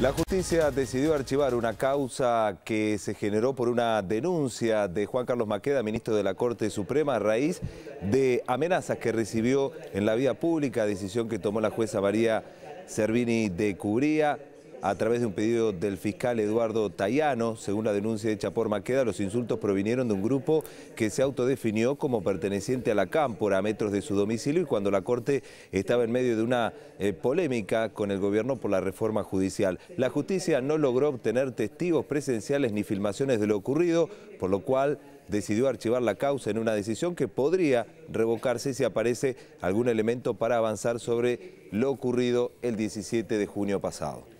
La justicia decidió archivar una causa que se generó por una denuncia de Juan Carlos Maqueda, ministro de la Corte Suprema, a raíz de amenazas que recibió en la vía pública, decisión que tomó la jueza María Servini de Cubría a través de un pedido del fiscal Eduardo Tayano. Según la denuncia hecha por Maqueda, los insultos provinieron de un grupo que se autodefinió como perteneciente a la cámpora a metros de su domicilio y cuando la Corte estaba en medio de una eh, polémica con el gobierno por la reforma judicial. La justicia no logró obtener testigos presenciales ni filmaciones de lo ocurrido, por lo cual decidió archivar la causa en una decisión que podría revocarse si aparece algún elemento para avanzar sobre lo ocurrido el 17 de junio pasado.